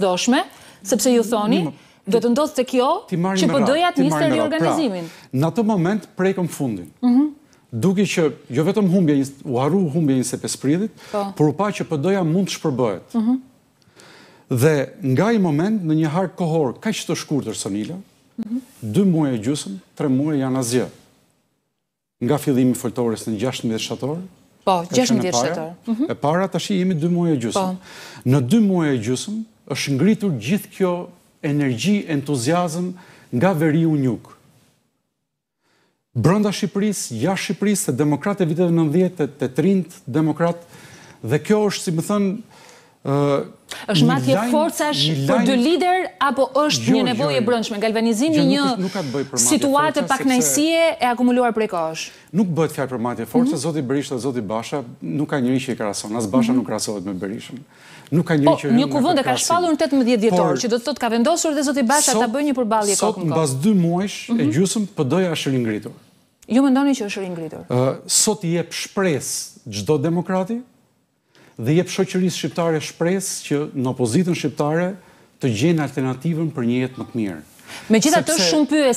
doshme, sepse ju thoni, mm, mm, do të ndodhë të kjo që përdoja të njështë të reorganizimin. Pra, në atë moment prejkëm fundin, mhm. duki që jo vetëm humbje, u haru humbje njështë e pesprilit, po. por u pa që përdoja mund të shpërbëhet. Mhm. Dhe nga i moment, në një harë kohor ka që të të sonila, mhm. dy muaj e gjusëm, tre muaj e janë azje. Nga fillimi foltores në 16 shatorë, Po, 16 shtetër. E para, tashi jemi 2 muaj e gjusëm. Po. Në 2 muaj e gjusëm, është ngritur gjithë kjo energji, entuziasm nga veri u njuk. Brënda Shqipëris, ja Shqipëris, të demokrate e nëndhjetet, e të të të të të të të të të të është matje forcash për dy lider apo është një e brëndshme? Galvanizimi një situatë pak nëjësie e akumuluar prej kosh? Nuk bëtë fjarë për matje forcash, mhm. Zoti Berisha dhe Zoti Basha nuk ka njëri që i krason, asë Basha mhm. nuk krasohet me Berisha Nuk ka njëri po, që i Një kuvënd e ka shpalur në 18 djetor që do të të ka vendosur dhe Zoti Basha ta bëjë një përbalje kokën kokën. Sot në bas dy muajsh e mhm. gjusëm pëdoja është rin Ju mendoni që është rinë gritur? i jep shpres gjdo demokrati, dhe jep shoqërisë shqiptare shpresë që në opozitën shqiptare të gjenë alternativën për një jetë më të mirë. Me gjitha të shumë pyes,